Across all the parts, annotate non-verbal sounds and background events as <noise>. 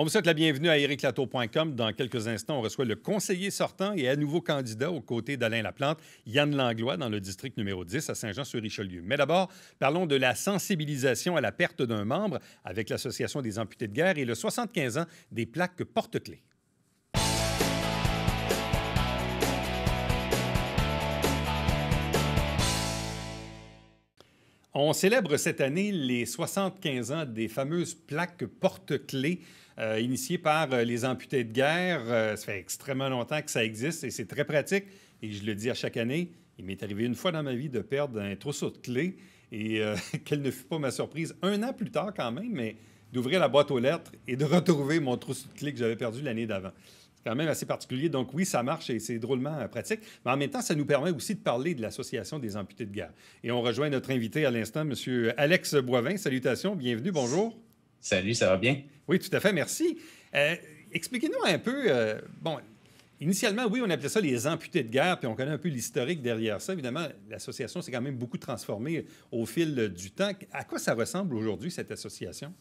On vous souhaite la bienvenue à ericlatour.com. Dans quelques instants, on reçoit le conseiller sortant et à nouveau candidat aux côtés d'Alain Laplante, Yann Langlois, dans le district numéro 10 à Saint-Jean-sur-Richelieu. Mais d'abord, parlons de la sensibilisation à la perte d'un membre avec l'Association des amputés de guerre et le 75 ans des plaques porte-clés. On célèbre cette année les 75 ans des fameuses plaques porte-clés euh, initiées par euh, les amputés de guerre. Euh, ça fait extrêmement longtemps que ça existe et c'est très pratique. Et je le dis à chaque année, il m'est arrivé une fois dans ma vie de perdre un trousseau de clés et <laughs> quelle ne fut pas ma surprise un an plus tard quand même, mais d'ouvrir la boîte aux lettres et de retrouver mon trousseau de clés que j'avais perdu l'année d'avant. C'est quand même assez particulier. Donc oui, ça marche et c'est drôlement euh, pratique. Mais en même temps, ça nous permet aussi de parler de l'Association des amputés de guerre. Et on rejoint notre invité à l'instant, M. Alex Boivin. Salutations, bienvenue, bonjour. Salut, ça va bien? Oui, tout à fait, merci. Euh, expliquez-nous un peu, euh, bon, Initialement, oui, on appelait ça les amputés de guerre, puis on connaît un peu l'historique derrière ça. Évidemment, l'association s'est quand même beaucoup transformée au fil du temps. À quoi ça ressemble aujourd'hui, cette association?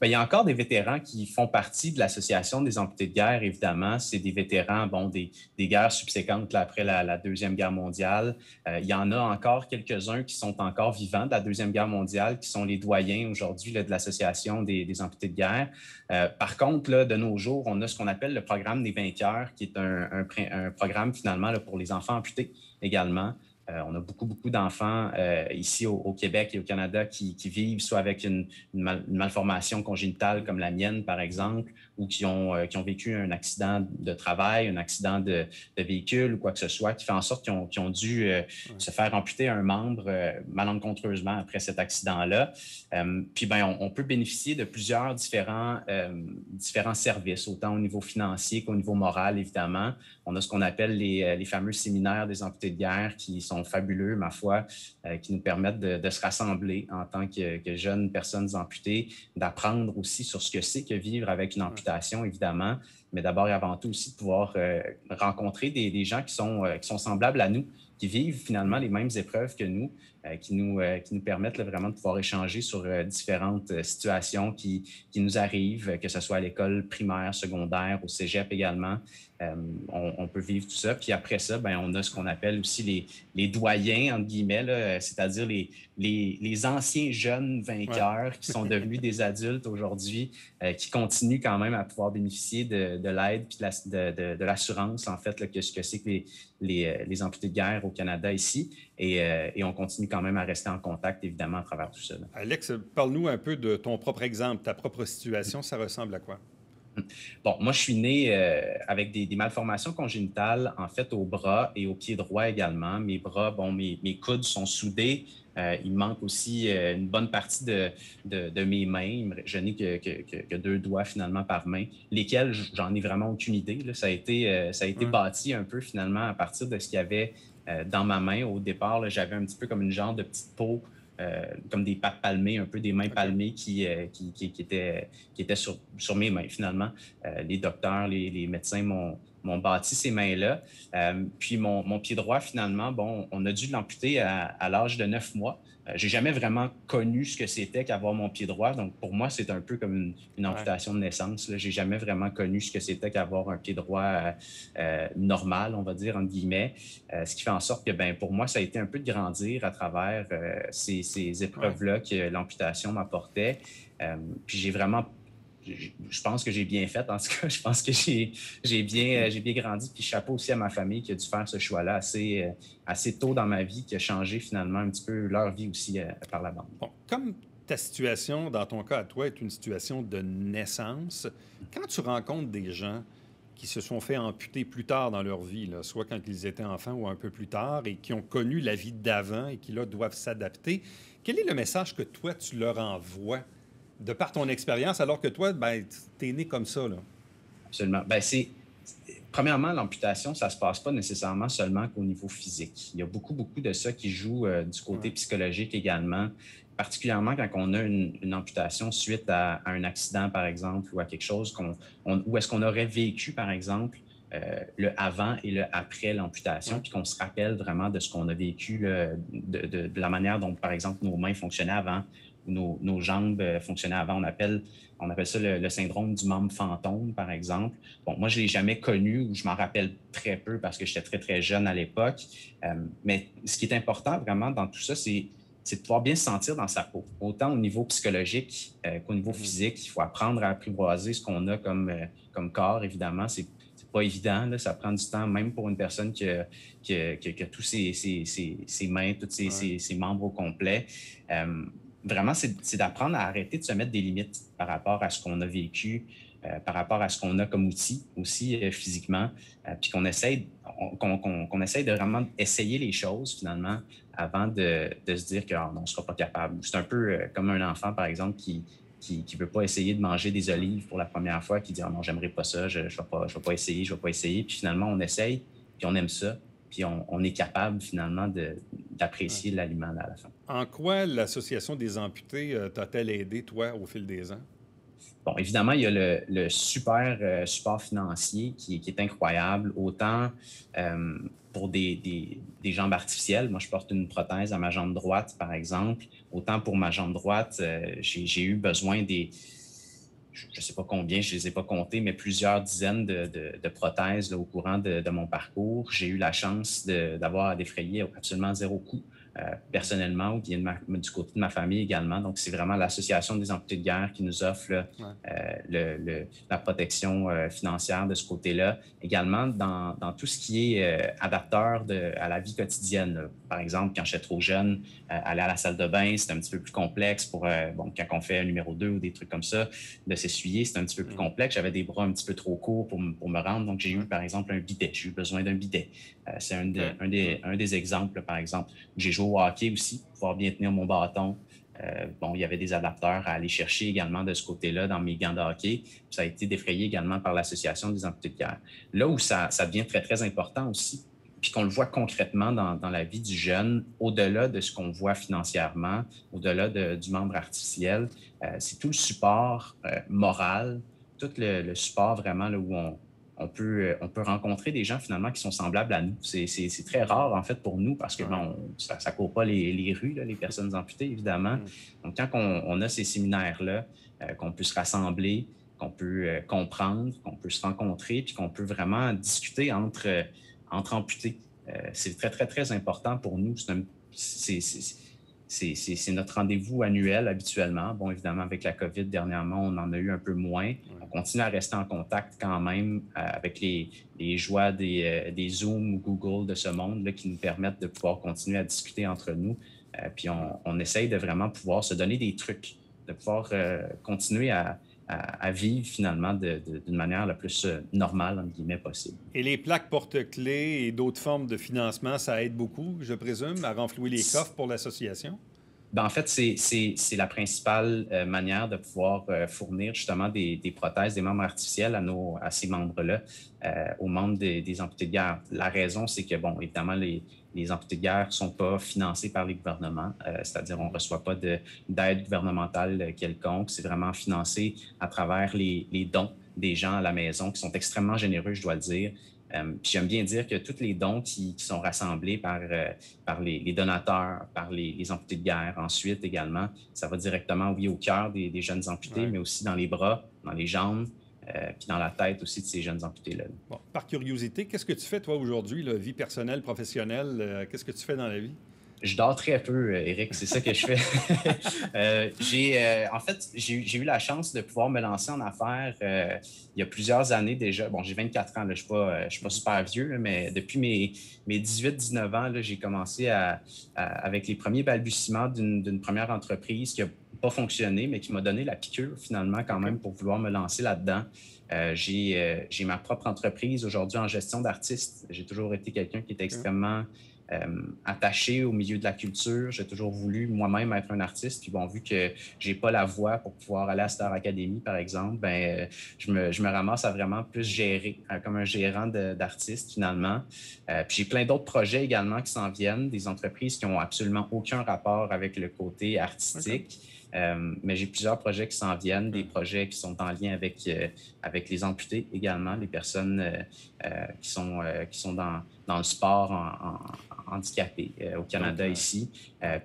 Ben, il y a encore des vétérans qui font partie de l'Association des amputés de guerre, évidemment. C'est des vétérans bon, des, des guerres subséquentes après la, la, Deuxième Guerre mondiale. Euh, il y en a encore quelques-uns qui sont encore vivants de la Deuxième Guerre mondiale, qui sont les doyens aujourd'hui de l'Association des, des, amputés de guerre. Euh, par contre, là, de nos jours, on a ce qu'on appelle le programme des vainqueurs, qui est un, un, programme finalement pour les enfants amputés également. Euh, on a beaucoup, beaucoup d'enfants euh, ici au, Québec et au Canada qui, vivent soit avec une, malformation congénitale comme la mienne, par exemple, ou qui ont, euh, qui ont vécu un accident de travail, un accident de, véhicule ou quoi que ce soit, qui fait en sorte qu'ils ont, ont, dû euh, se faire amputer un membre euh, malencontreusement après cet accident-là. puis ben, on, peut bénéficier de plusieurs différents, différents services, autant au niveau financier qu'au niveau moral, évidemment. On a ce qu'on appelle les, les, fameux séminaires des amputés de guerre qui sont fabuleux, ma foi, qui nous permettent de, se rassembler en tant que, jeunes personnes amputées, d'apprendre aussi sur ce que c'est que vivre avec une amputée évidemment, mais d'abord et avant tout aussi de pouvoir euh, rencontrer des, gens qui sont, euh, qui sont semblables à nous, qui vivent finalement les mêmes épreuves que nous, euh, qui, nous qui nous permettent vraiment de pouvoir échanger sur différentes situations qui, qui, nous arrivent, que ce soit à l'école primaire, secondaire, au cégep également. On, peut vivre tout ça. Puis après ça, ben, on a ce qu'on appelle aussi les, les doyens, entre guillemets, c'est-à-dire les, les, les, anciens jeunes vainqueurs qui sont devenus des adultes aujourd'hui, qui continuent quand même à pouvoir bénéficier de de l'aide puis de, l'assurance, en fait, que ce que c'est que les, les, euh, les, de guerre au Canada ici. Et, euh, et, on continue quand même à rester en contact, évidemment, à travers tout ça. Alex, parle-nous un peu de ton propre exemple, ta propre situation, ça ressemble à quoi? Hum. Bon, moi, je suis né euh, avec des, des, malformations congénitales, en fait, au bras et au pied droit également. Mes bras, bon, mes, mes coudes sont soudés euh, il manque aussi euh, une bonne partie de, mes mains. Je n'ai que, deux doigts finalement par main, lesquels j'en ai vraiment aucune idée. Ça a été, euh, ça a été bâti un peu finalement à partir de ce qu'il y avait dans ma main. Au départ, j'avais un petit peu comme une genre de petite peau. comme des pattes palmées, un peu des mains palmées qui, qui, qui, qui, étaient, sur, mes mains finalement. les docteurs, les médecins m'ont, m'ont bâti ces mains-là. Euh, puis mon, pied droit, finalement, bon, on a dû l'amputer à, l'âge de neuf mois. Euh, j'ai jamais vraiment connu ce que c'était qu'avoir mon pied droit. Donc, pour moi, c'est un peu comme une, amputation de naissance. J'ai jamais vraiment connu ce que c'était qu'avoir un pied droit euh, normal, on va dire, entre guillemets. ce qui fait en sorte que, ben, pour moi, ça a été un peu de grandir à travers ces, épreuves-là que l'amputation m'apportait. puis j'ai vraiment je pense que j'ai bien fait. En tout cas, <laughs> je pense que j'ai bien, euh, bien grandi. Puis chapeau aussi à ma famille qui a dû faire ce choix-là assez, euh, assez tôt dans ma vie, qui a changé finalement un petit peu leur vie aussi euh, par la bande. comme ta situation, dans ton cas à toi, est une situation de naissance, quand tu rencontres des gens qui se sont fait amputer plus tard dans leur vie, soit quand ils étaient enfants ou un peu plus tard, et qui ont connu la vie d'avant et qui, là, doivent s'adapter, quel est le message que toi, tu leur envoies? de par ton expérience, alors que toi, ben, tu es né comme ça. Là. Absolument. Ben, c'est, premièrement, l'amputation, ça ne se passe pas nécessairement seulement qu'au niveau physique. Il y a beaucoup, beaucoup de ça qui joue euh, du côté psychologique également, particulièrement quand on a une, amputation suite à, un accident, par exemple, ou à quelque chose qu'on, où est-ce qu'on aurait vécu, par exemple, euh, le avant et le après l'amputation, puis qu'on se rappelle vraiment de ce qu'on a vécu, euh, de, la manière dont, par exemple, nos mains fonctionnaient avant, nos, jambes euh, fonctionnaient avant. On appelle, on appelle ça le, syndrome du membre fantôme, par exemple. Bon, moi, je ne l'ai jamais connu ou je m'en rappelle très peu parce que j'étais très, très jeune à l'époque. Euh, mais ce qui est important vraiment dans tout ça, c'est de pouvoir bien se sentir dans sa peau, autant au niveau psychologique euh, qu'au niveau mm-hmm. physique. Il faut apprendre à apprivoiser ce qu'on a comme, comme corps, évidemment. C'est pas évident. ça prend du temps, même pour une personne qui a, qui tous ses, ses, mains, tous ses, membres au complet vraiment, c'est d'apprendre à arrêter de se mettre des limites par rapport à ce qu'on a vécu, euh, par rapport à ce qu'on a comme outil aussi euh, physiquement, euh, puis qu'on essaye, qu'on de vraiment essayer les choses finalement avant de, se dire que ah, on ne sera pas capable. C'est un peu comme un enfant, par exemple, qui qui ne veut pas essayer de manger des olives pour la première fois, qui dit ah, non, j'aimerais pas ça, je ne je vais, vais, pas essayer, je ne vais pas essayer. Puis finalement, on essaye, puis on aime ça puis on, est capable finalement d'apprécier l'alimentation. l'aliment à la fin. En quoi l'association des amputés euh, t'a-t-elle aidé, toi, au fil des ans? Bon, évidemment, il y a le, super euh, support financier qui, est incroyable, autant euh, pour des, jambes artificielles. Moi, je porte une prothèse à ma jambe droite, par exemple. Autant pour ma jambe droite, j'ai eu besoin des, je ne sais pas combien, je ne les ai pas comptés, mais plusieurs dizaines de, prothèses au courant de, mon parcours. J'ai eu la chance d'avoir à défrayer absolument zéro coût. Euh, personnellement ou bien du côté de ma famille également. Donc, c'est vraiment l'Association des amputés de guerre qui nous offre euh, la protection euh, financière de ce côté-là. Également, dans, tout ce qui est adapteur à la vie quotidienne. Par exemple, quand j'étais trop jeune, aller à la salle de bain, c'est un petit peu plus complexe pour, bon, quand on fait un numéro 2 ou des trucs comme ça, de s'essuyer, c'est un petit peu plus complexe. J'avais des bras un petit peu trop courts pour, me rendre. Donc, j'ai eu, par exemple, un bidet. J'ai eu besoin d'un bidet. c'est un, des, un des exemples, par exemple, où j'ai joué au hockey aussi, pouvoir bien tenir mon bâton. Euh, bon, il y avait des adapteurs à aller chercher également de ce côté-là dans mes gants de hockey. Ça a été défrayé également par l'Association des amputés Là où ça, ça, devient très, très important aussi, puis qu'on le voit concrètement dans, dans la vie du jeune, au-delà de ce qu'on voit financièrement, au-delà de, du membre artificiel, euh, c'est tout le support euh, moral, tout le, le support vraiment là, où on, on peut, on peut rencontrer des gens finalement qui sont semblables à nous. C'est très rare en fait pour nous parce que ça ne court pas les, les rues, les personnes amputées évidemment. Mm. Donc quand on, on a ces séminaires-là, euh, qu'on peut se rassembler, qu'on peut euh, comprendre, qu'on peut se rencontrer, puis qu'on peut vraiment discuter entre, euh, entre amputés, c'est très, très, très important pour nous. C'est c'est notre rendez-vous annuel habituellement. Bon, évidemment, avec la COVID, dernièrement, on en a eu un peu moins. On continue à rester en contact quand même euh, avec les, joies des, euh, des Zoom ou Google de ce monde qui nous permettent de pouvoir continuer à discuter entre nous. Euh, puis on, essaye de vraiment pouvoir se donner des trucs, de pouvoir continuer à, à, vivre finalement d'une manière la plus euh, normale, guillemets, possible. Et les plaques porte-clés et d'autres formes de financement, ça aide beaucoup, je présume, à renflouer les coffres pour l'association? Ben, en fait, c'est la principale euh, manière de pouvoir euh, fournir justement des, des, prothèses, des membres artificiels à, nos, à ces membres-là, aux membres des, des, amputés de guerre. La raison, c'est que, bon, évidemment, les, les amputés de guerre ne sont pas financés par les gouvernements, euh, c'est-à-dire on ne reçoit pas d'aide gouvernementale euh, quelconque. C'est vraiment financé à travers les, dons des gens à la maison qui sont extrêmement généreux, je dois le dire. Euh, j'aime bien dire que tous les dons qui, sont rassemblés par, par les, donateurs, par les, amputés de guerre, ensuite également, ça va directement, au cœur des, jeunes amputés, mais aussi dans les bras, dans les jambes, euh, puis dans la tête aussi de ces jeunes amputés-là. par curiosité, qu'est-ce que tu fais, toi, aujourd'hui, la vie personnelle, professionnelle? Euh, qu'est-ce que tu fais dans la vie? Je dors très peu, euh, Eric, c'est ça que je fais. <laughs> j'ai, en fait, j'ai eu la chance de pouvoir me lancer en affaires il y a plusieurs années déjà. Bon, j'ai 24 ans, je ne suis, pas, pas super vieux, mais depuis mes, mes 18-19 ans, j'ai commencé à, avec les premiers balbutiements d'une première entreprise qui a pas fonctionné, mais qui m'a donné la piqûre finalement quand même pour vouloir me lancer là-dedans. Euh, j'ai, euh, j'ai ma propre entreprise aujourd'hui en gestion d'artistes. J'ai toujours été quelqu'un qui était extrêmement euh, attaché au milieu de la culture. J'ai toujours voulu moi-même être un artiste. Puis bon, vu que j'ai pas la voix pour pouvoir aller à Star Academy, par exemple, ben je me, je me ramasse à vraiment plus gérer, comme un gérant d'artistes, d'artiste finalement. puis j'ai plein d'autres projets également qui s'en viennent, des entreprises qui ont absolument aucun rapport avec le côté artistique. Euh, mais j'ai plusieurs projets qui s'en viennent, des mm. projets qui sont en lien avec, euh, avec les amputés également, les personnes euh, qui sont, qui sont dans, dans le sport handicapé au Canada ici,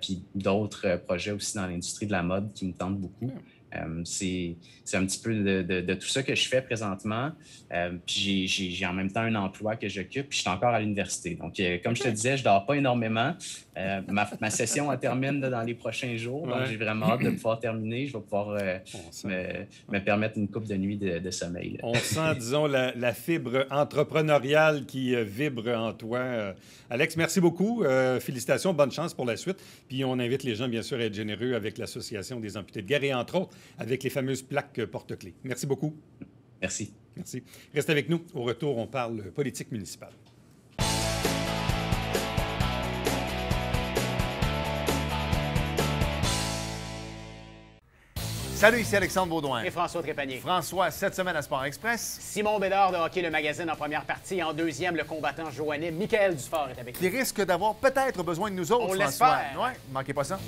puis d'autres projets aussi dans l'industrie de la mode qui me tentent beaucoup. Mm. C'est, c'est un petit peu de, de, tout ça que je fais présentement. puis j'ai, en même temps un emploi que j'occupe, puis je suis encore à l'université. Donc, comme je te disais, je dors pas énormément, euh, ma, session elle termine dans les prochains jours, donc j'ai vraiment hâte de pouvoir terminer. Je vais pouvoir euh, me, permettre une coupe de nuit de, sommeil. On sent, <laughs> disons, la, fibre entrepreneuriale qui euh, vibre en toi. Alex, merci beaucoup. félicitations, bonne chance pour la suite. Puis on invite les gens, bien sûr, à être généreux avec l'Association des amputés de guerre et, entre autres, avec les fameuses plaques porte-clés. Merci beaucoup. Merci. Merci. Reste avec nous. Au retour, on parle politique municipale. Salut, ici Alexandre Baudouin. Et François Trépanier. François, cette semaine à Sport Express. Simon Bédard de Hockey le Magazine en première partie. En deuxième, le combattant joannais Michael Dufort est avec nous. Il risque d'avoir peut-être besoin de nous autres, On François. Ouais, manquez pas ça.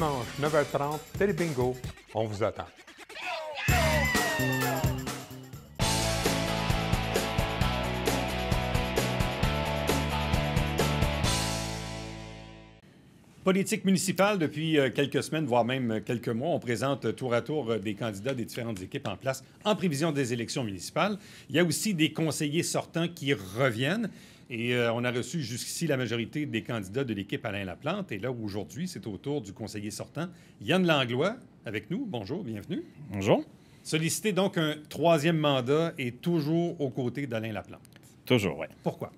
dimanche 9h30, Télé Bingo. On vous attend. Politique municipale, depuis euh, quelques semaines, voire même euh, quelques mois, on présente euh, tour à tour des candidats des différentes équipes en place en prévision des élections municipales. Il y a aussi des conseillers sortants qui reviennent. Et euh, on a reçu jusqu'ici la majorité des candidats de l'équipe Alain Laplante. Et là, aujourd'hui, c'est au tour du conseiller sortant Yann Langlois avec nous. Bonjour, bienvenue. Bonjour. Solliciter donc un troisième mandat et toujours aux côtés d'Alain Laplante. Toujours, oui. Pourquoi?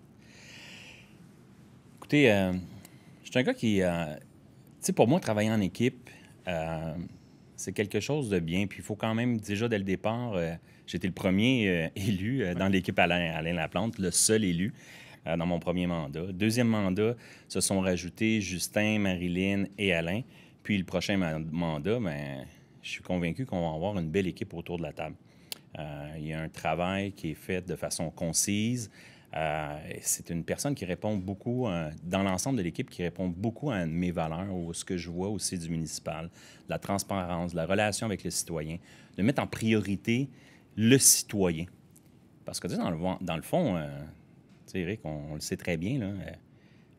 Écoutez, euh, je suis un gars qui. Euh, tu sais, pour moi, travailler en équipe, c'est quelque chose de bien. Puis il faut quand même, déjà dès le départ, j'étais le premier <laughs> élu dans l'équipe Alain, Alain Laplante, le seul élu. Euh, dans mon premier mandat. Deuxième mandat, se sont rajoutés Justin, Marilyn et Alain. Puis le prochain mandat, ben, je suis convaincu qu'on va avoir une belle équipe autour de la table. Euh, il y a un travail qui est fait de façon concise. Euh, c'est une personne qui répond beaucoup, dans l'ensemble de l'équipe, qui répond beaucoup à mes valeurs ou ce que je vois aussi du municipal, la transparence, la relation avec le citoyen, de mettre en priorité le citoyen. Parce que, dans le, dans le fond, tu sais, on, le sait très bien, là, euh,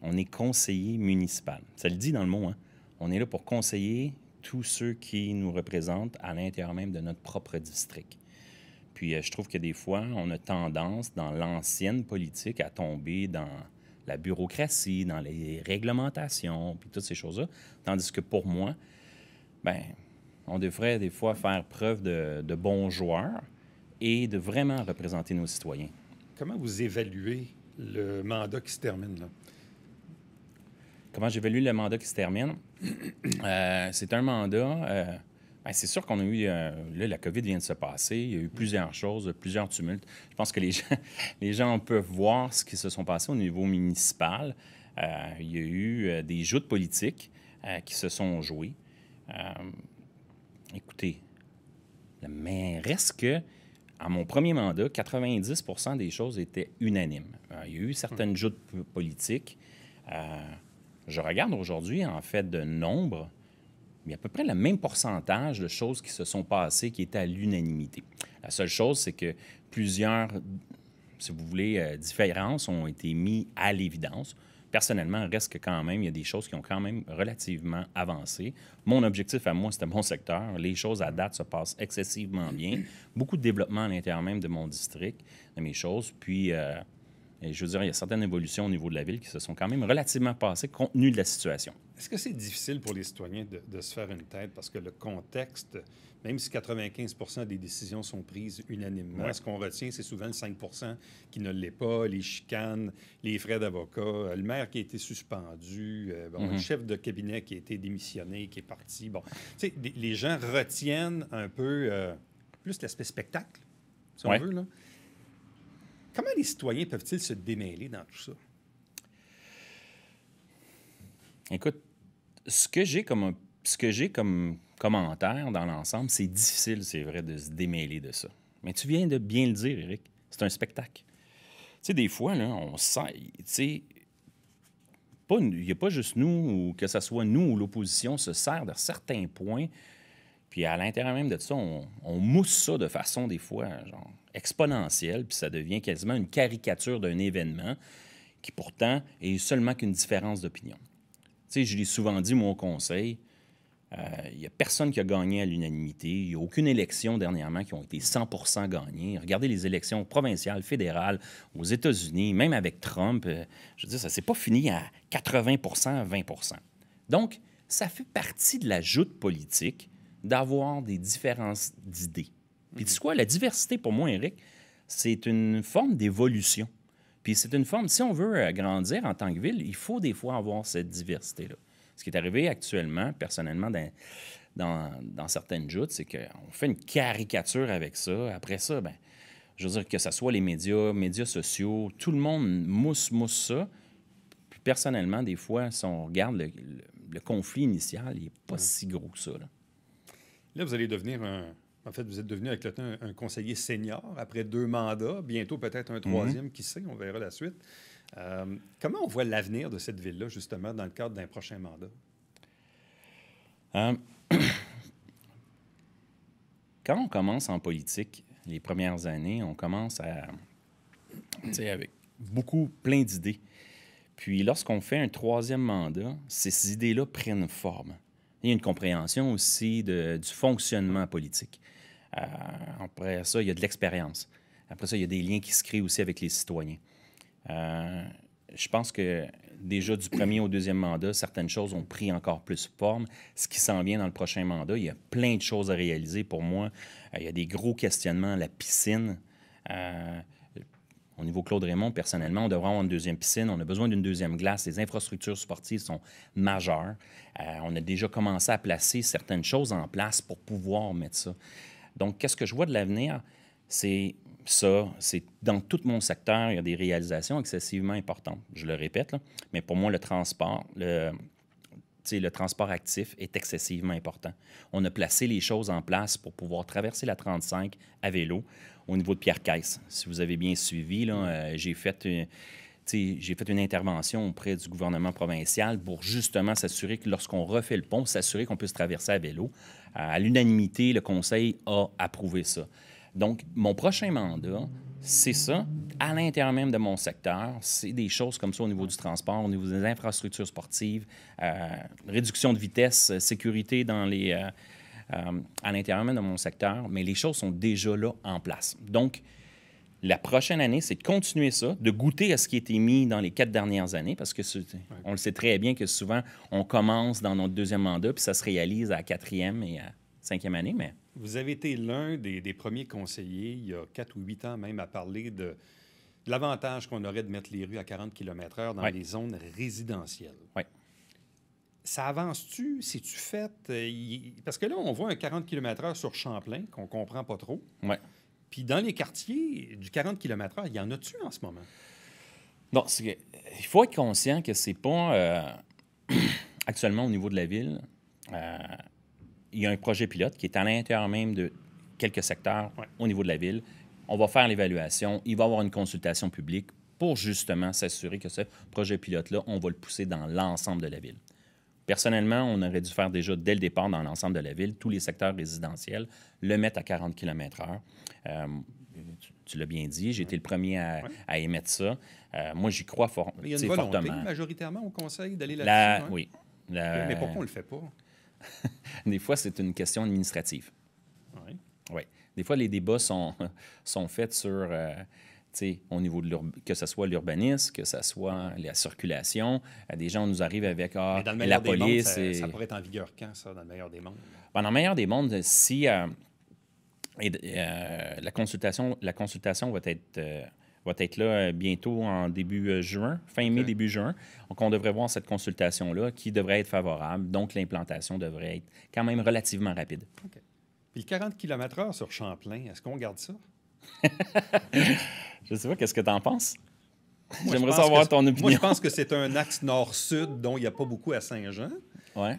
on est conseiller municipal. Ça le dit dans le mot, hein. On est là pour conseiller tous ceux qui nous représentent à l'intérieur même de notre propre district. Puis euh, je trouve que des fois, on a tendance dans l'ancienne politique à tomber dans la bureaucratie, dans les réglementations, puis toutes ces choses-là. Tandis que pour moi, ben, on devrait des fois faire preuve de, de bons et de vraiment représenter nos citoyens. Comment vous évaluez le mandat qui se termine. Là. Comment j'évalue le mandat qui se termine? <clears throat> Euh, c'est un mandat. Euh, ben, c'est sûr qu'on a eu. Euh, là, la COVID vient de se passer. Il y a eu plusieurs choses, plusieurs tumultes. Je pense que les <laughs> gens, les gens peuvent voir ce qui se sont passés au niveau municipal. il y a eu des joutes politiques qui se sont jouées. écoutez, mais reste que, à mon premier mandat, 90 des choses étaient unanimes il y a eu hmm. certaines joutes politiques. Euh, je regarde aujourd'hui, en fait, de nombre, mais à peu près le même pourcentage de choses qui se sont passées qui étaient à l'unanimité. La seule chose, c'est que plusieurs, si vous voulez, euh, différences ont été mises à l'évidence. Personnellement, reste que quand même, il y a des choses qui ont quand même relativement avancé. Mon objectif à moi, c'était mon secteur. Les choses à date se passent excessivement bien. Beaucoup de développement à l'intérieur même de mon district, de mes choses. Puis, euh, et je veux dire, il y a certaines évolutions au niveau de la ville qui se sont quand même relativement passées compte tenu de la situation. Est-ce que c'est difficile pour les citoyens de, se faire une tête parce que le contexte, même si 95 des décisions sont prises unanimement, ce qu'on retient, c'est souvent le 5 qui ne l'est pas, les chicanes, les frais d'avocat, euh, le maire qui a été suspendu, euh, le mm-hmm. chef de cabinet qui a été démissionné, qui est parti. Bon, les gens retiennent un peu euh, plus l'aspect spectacle, si on veut. Là. Comment les citoyens peuvent-ils se démêler dans tout ça? Écoute, ce que j'ai comme, ce que j'ai comme commentaire dans l'ensemble, c'est difficile, c'est vrai, de se démêler de ça. Mais tu viens de bien le dire, Eric. C'est un spectacle. Tu sais, des fois, là, on sait, tu sais, il n'y a pas juste nous, ou que ce soit nous ou l'opposition, se sert de certains points. Puis à l'intérieur même de ça, on, on, mousse ça de façon, des fois, genre, exponentielle, puis ça devient quasiment une caricature d'un événement qui pourtant est seulement qu'une différence d'opinion. Tu sais, je l'ai souvent dit, mon conseil, il euh, n'y a personne qui a gagné à l'unanimité. Il n'y a aucune élection dernièrement qui ont été 100 gagnées. Regardez les élections provinciales, fédérales, aux États-Unis, même avec Trump. Euh, je veux dire, ça ne s'est pas fini à 80 20 Donc, ça fait partie de la joute politique d'avoir des différences d'idées. Puis dis mhm. quoi, la diversité pour moi, Eric, c'est une forme d'évolution. Puis c'est une forme, si on veut euh, grandir en tant que ville, il faut des fois avoir cette diversité-là. Ce qui est arrivé actuellement, personnellement, dans, certaines joutes, c'est qu'on fait une caricature avec ça. Après ça, ben, je veux dire, que ce soit les médias, médias sociaux, tout le monde mousse, mousse ça. Puis personnellement, des fois, si on regarde le, conflit initial, il n'est pas si gros que ça. là, vous allez devenir un, en fait, vous êtes devenu avec le temps un, conseiller senior après deux mandats, bientôt peut-être un troisième, mhm. qui sait, on verra la suite. Euh, comment on voit l'avenir de cette ville-là, justement, dans le cadre d'un prochain mandat? Euh, <coughs> quand on commence en politique, les premières années, on commence avec beaucoup, plein d'idées. Puis lorsqu'on fait un troisième mandat, ces idées-là prennent forme. Il y a une compréhension aussi du fonctionnement politique. Euh, après ça, il y a de l'expérience. Après ça, il y a des liens qui se créent aussi avec les citoyens. Euh, je pense que déjà du premier au deuxième mandat, certaines choses ont pris encore plus forme. Ce qui s'en vient dans le prochain mandat, il y a plein de choses à réaliser pour moi. Euh, il y a des gros questionnements, la piscine. au niveau Claude Raymond, personnellement, on devrait avoir une deuxième piscine. On a besoin d'une deuxième glace. Les infrastructures sportives sont majeures. on a déjà commencé à placer certaines choses en place pour pouvoir mettre ça. Donc, qu'est-ce que je vois de l'avenir? C'est ça, c'est dans tout mon secteur, il y a des réalisations excessivement importantes. Je le répète, mais pour moi, le transport, le, le transport actif est excessivement important. On a placé les choses en place pour pouvoir traverser la 35 à vélo au niveau de Pierre-Caisse. Si vous avez bien suivi, euh, j'ai fait euh, j'ai fait une intervention auprès du gouvernement provincial pour justement s'assurer que lorsqu'on refait le pont, s'assurer qu'on puisse traverser à vélo. À l'unanimité, le Conseil a approuvé ça. Donc, mon prochain mandat, c'est ça. À l'intérieur même de mon secteur, c'est des choses comme ça au niveau du transport, au niveau des infrastructures sportives, euh, réduction de vitesse, euh, sécurité dans les, euh, à l'intérieur même de mon secteur. Mais les choses sont déjà là en place. Donc, la prochaine année, c'est de continuer ça, de goûter à ce qui a été mis dans les quatre dernières années, parce que on le sait très bien que souvent, on commence dans notre deuxième mandat, puis ça se réalise à la quatrième et à la cinquième année. Mais... Vous avez été l'un des, premiers conseillers, il y a quatre ou huit ans même, à parler de, l'avantage qu'on aurait de mettre les rues à 40 km/h dans les zones résidentielles. Oui ça avance-tu? Si tu fait? Euh, parce que là, on voit un 40 km/h sur Champlain, qu'on comprend pas trop. Ouais. Puis dans les quartiers du 40 km il y en a-tu en ce moment? Non, il faut être conscient que c'est pas. Euh, <clears throat> actuellement, au niveau de la ville, euh, il y a un projet pilote qui est à l'intérieur même de quelques secteurs au niveau de la ville. On va faire l'évaluation. Il va y avoir une consultation publique pour justement s'assurer que ce projet pilote-là, on va le pousser dans l'ensemble de la ville. Personnellement, on aurait dû faire déjà dès le départ dans l'ensemble de la ville, tous les secteurs résidentiels, le mettre à 40 km/h. Euh, tu, l'as bien dit, j'ai été le premier à, émettre ça. Euh, moi, j'y crois fort, il y a une volonté, majoritairement au conseil d'aller là-dessus. Hein? Oui. Mais pourquoi on ne le fait pas? <laughs> Des fois, c'est une question administrative. Oui. Ouais. Des fois, les débats sont, <laughs> sont faits sur. Euh, au niveau de que ce soit l'urbanisme, que ce soit la circulation. Euh, des gens, nous arrivent avec ah, dans le la des police. Mondes, ça, pourrait être en vigueur quand, ça, dans le meilleur des mondes? Ben, dans le meilleur des mondes, si euh, euh, la, consultation, la consultation va être. va être là bientôt en début juin, fin mai, début juin. Donc, on devrait voir cette consultation-là qui devrait être favorable. Donc, l'implantation devrait être quand même relativement rapide. OK. Puis le 40 km/h sur Champlain, est-ce qu'on garde ça? <laughs> je sais pas, qu'est-ce que tu en penses? J'aimerais savoir ton opinion. Moi, je pense que c'est un axe nord-sud dont il n'y a pas beaucoup à Saint-Jean.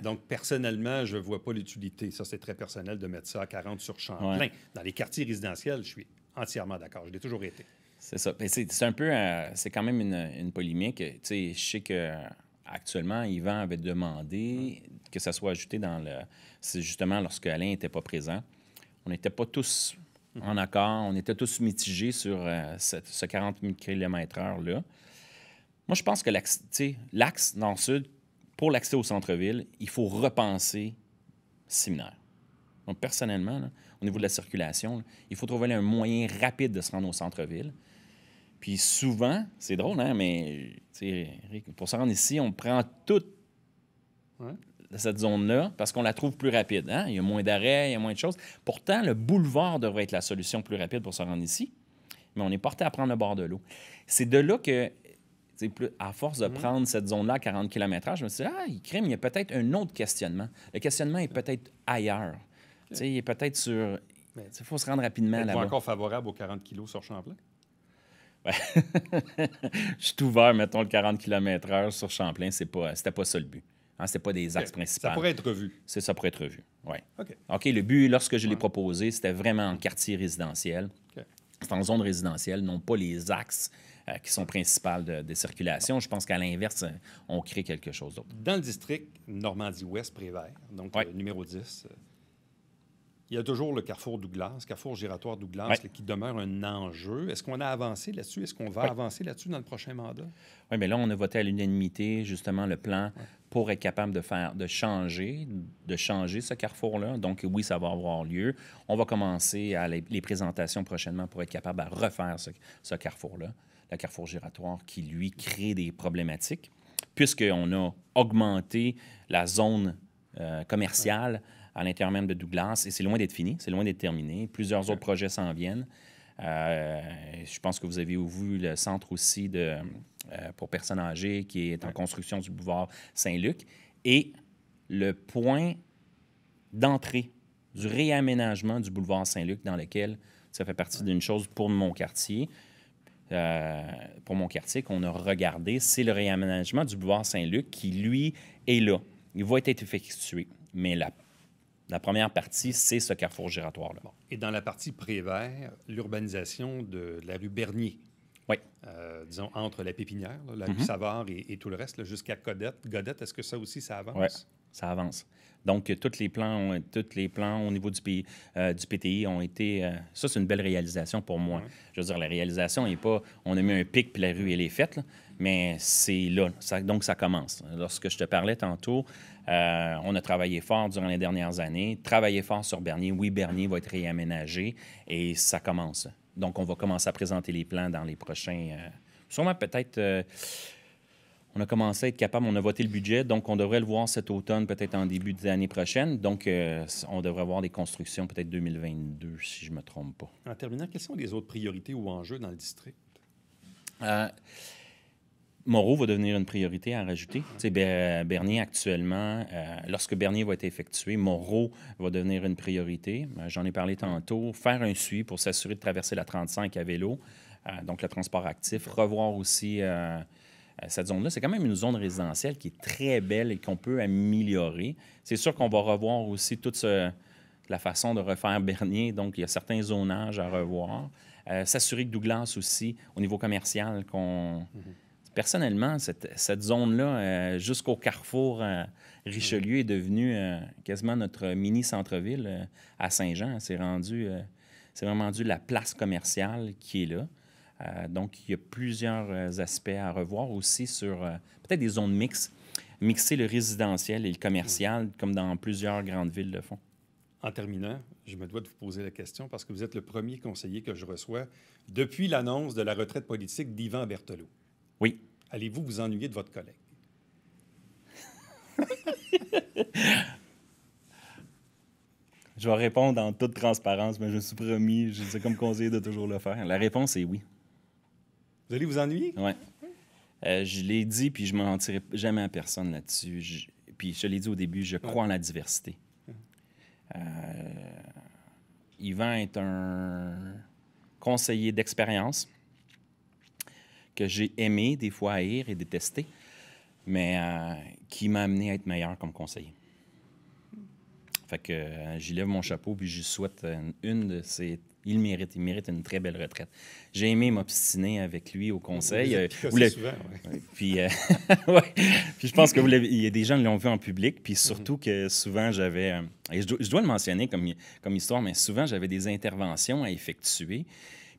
Donc, personnellement, je ne vois pas l'utilité. Ça, c'est très personnel de mettre ça à 40 sur Champlain. Dans les quartiers résidentiels, je suis entièrement d'accord. Je l'ai toujours été. C'est ça. C'est un peu. Euh, c'est quand même une, polémique. Tu sais, je sais que actuellement, Yvan avait demandé hum. que ça soit ajouté dans le. C'est justement lorsque Alain n'était pas présent. On n'était pas tous Mhm. en accord. On était tous mitigés sur euh, ce, 40 40 km/h-là. Moi, je pense que l'axe nord-sud, pour l'accès au centre-ville, il faut repenser similaire. Donc, personnellement, au niveau de la circulation, il faut trouver un moyen rapide de se rendre au centre-ville. Puis souvent, c'est drôle, hein, mais pour se rendre ici, on prend tout cette zone-là, parce qu'on la trouve plus rapide. Hein? Il y a moins d'arrêts, il y a moins de choses. Pourtant, le boulevard devrait être la solution plus rapide pour se rendre ici, mais on est porté à prendre le bord de l'eau. C'est de là que, à force de mm. prendre cette zone-là à 40 km/h, je me suis dit, ah, il crime, il y a peut-être un autre questionnement. Le questionnement est peut-être ailleurs. Il est peut-être sur. Il faut se rendre rapidement là-bas. encore favorable aux 40 kg sur Champlain? <laughs> je suis ouvert, mettons, le 40 km/h sur Champlain. C'est pas, c'était pas ça le but. Hein, Ce pas des axes principaux. Ça pourrait être revu. C'est ça pourrait être revu. Oui. OK. OK, le but, lorsque je l'ai proposé, c'était vraiment en quartier résidentiel. C'est en zone résidentielle, non pas les axes euh, qui sont principaux de, circulation. Je pense qu'à l'inverse, euh, on crée quelque chose d'autre. Dans le district Normandie-Ouest, Prévert, donc euh, numéro 10, il y a toujours le carrefour Douglas, carrefour giratoire Douglas, qui demeure un enjeu. Est-ce qu'on a avancé là-dessus? Est-ce qu'on va avancer là-dessus dans le prochain mandat? Oui, mais là, on a voté à l'unanimité, justement, le plan pour être capable de faire, de changer, de changer ce carrefour-là. Donc, oui, ça va avoir lieu. On va commencer les, présentations prochainement pour être capable de refaire ce, carrefour-là, le carrefour giratoire qui, lui, crée des problématiques, puisqu'on a augmenté la zone euh, commerciale à l'intérieur même de Douglas. Et c'est loin d'être fini, c'est loin d'être terminé. Plusieurs autres projets s'en viennent. Euh, je pense que vous avez vu le centre aussi de, euh, pour personnes âgées qui est en construction du boulevard Saint-Luc. Et le point d'entrée du réaménagement du boulevard Saint-Luc dans lequel ça fait partie d'une chose pour mon quartier. Euh, pour mon quartier qu'on a regardé, c'est le réaménagement du boulevard Saint-Luc qui, lui, est là. Il va être effectué. Mais la la première partie, c'est ce carrefour giratoire-là. Et dans la partie Prévert, l'urbanisation de la rue Bernier. Oui. Euh, disons, entre la pépinière, la rue mhm. Savard et, tout le reste, jusqu'à Godette. Godette, est-ce que ça aussi, ça avance? Oui, ça avance. Donc, euh, tous les plans, tous les plans au niveau du, PTI euh, ont été... ça, c'est une belle réalisation pour moi. Je veux dire, la réalisation n'est pas... On a mis un pic, puis la rue, elle est faite mais c'est là. donc, ça commence. Lorsque je te parlais tantôt, euh, on a travaillé fort durant les dernières années, travailler fort sur Bernier. Oui, Bernier va être réaménagé et ça commence. Donc, on va commencer à présenter les plans dans les prochains. Euh, sûrement, peut-être. Euh, on a commencé à être capable, on a voté le budget, donc on devrait le voir cet automne, peut-être en début de l'année prochaine. Donc, euh, on devrait voir des constructions peut-être 2022, si je ne me trompe pas. En terminant, quelles sont les autres priorités ou enjeux dans le district? Euh, Moreau va devenir une priorité à rajouter. Euh, Bernier, actuellement, euh, lorsque Bernier va être effectué, Moreau va devenir une priorité. Euh, j'en ai parlé tantôt. Faire un suivi pour s'assurer de traverser la 35 à vélo, donc le transport actif. Revoir aussi cette zone-là. C'est quand même une zone résidentielle qui est très belle et qu'on peut améliorer. C'est sûr qu'on va revoir aussi toute la façon de refaire Bernier. Donc, il y a certains zonages à revoir. S'assurer que Douglas aussi, au niveau commercial, qu'on... Mhm personnellement, cette, zone-là, euh, jusqu'au carrefour euh, Richelieu, est devenue euh, quasiment notre mini-centre-ville à Saint-Jean. C'est rendu, c'est vraiment dû la place commerciale qui est là. donc, il y a plusieurs aspects à revoir aussi sur peut-être des zones mixtes, mixer le résidentiel et le commercial, comme dans plusieurs grandes villes de fond. En terminant, je me dois de vous poser la question parce que vous êtes le premier conseiller que je reçois depuis l'annonce de la retraite politique d'Yvan Berthelot. Oui. Allez-vous vous ennuyer de votre collègue? <laughs> je vais répondre en toute transparence, mais je me suis promis, je comme conseiller de toujours le faire. La réponse est oui. Vous allez vous ennuyer? Oui. Euh, je l'ai dit, puis je ne tirerai jamais à personne là-dessus. Puis je l'ai dit au début, je crois en la diversité. Hum. Euh, Yvan est un conseiller d'expérience que j'ai aimé, des fois haïr et détester, mais euh, qui m'a amené à être meilleur comme conseiller. Fait que euh, j'y lève mon chapeau puis je souhaite une, de ces il mérite, mérite une très belle retraite. J'ai aimé m'obstiner avec lui au conseil. Euh, souvent, <laughs> Puis, je pense que vous il y a des gens qui l'ont vu en public, puis surtout que souvent j'avais, je dois, je dois, le mentionner comme, comme histoire, mais souvent j'avais des interventions à effectuer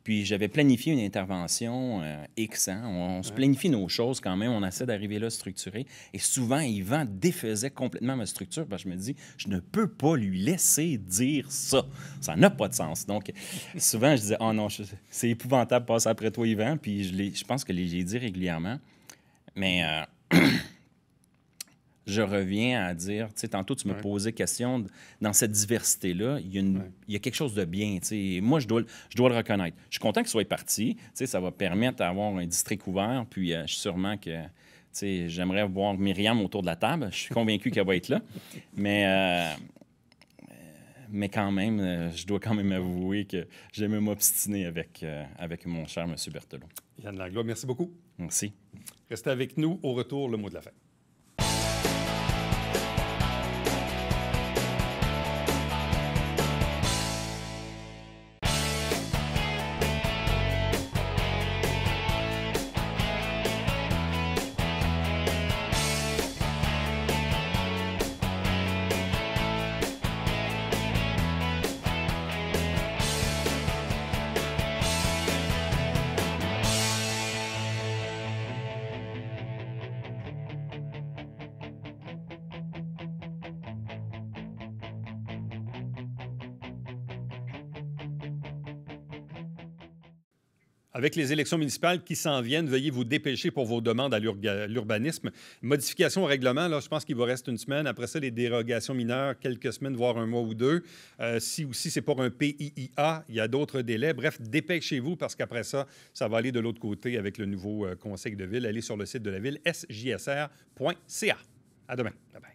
puis j'avais planifié une intervention euh, X. Hein. On, se planifie nos choses quand même, on essaie d'arriver là structuré. Et souvent, Yvan défaisait complètement ma structure parce que je me dis, je ne peux pas lui laisser dire ça. Ça n'a pas de sens. Donc, souvent, je disais, oh non, c'est épouvantable de passer après toi, Yvan. Puis je, je pense que je l'ai dit régulièrement. Mais. Euh, <clears throat> je reviens à dire, tu sais, tantôt, tu me posais question, dans cette diversité-là, il y, a quelque chose de bien, tu sais. Moi, je dois, je dois le reconnaître. Je suis content qu'il soit parti, tu sais, ça va permettre d'avoir un district ouvert, puis euh, sûrement que, tu sais, j'aimerais voir Myriam autour de la table. Je suis convaincu qu'elle va être là. Mais... Euh, mais quand même, euh, je dois quand même avouer que j'ai même obstiné avec, avec mon cher M. Berthelot. Yann Langlois, merci beaucoup. Merci. Restez avec nous. Au retour, le mot de la fin. Avec les élections municipales qui s'en viennent, veuillez vous dépêcher pour vos demandes à l'urbanisme. Modification au règlement, là, je pense qu'il vous reste une semaine. Après ça, les dérogations mineures, quelques semaines, voire un mois ou deux. Euh, si aussi c'est pour un PIIA, il y a d'autres délais. Bref, dépêchez-vous parce qu'après ça, ça va aller de l'autre côté avec le nouveau euh, conseil de ville. Allez sur le site de la ville, sjsr.ca. À demain. Bye bye.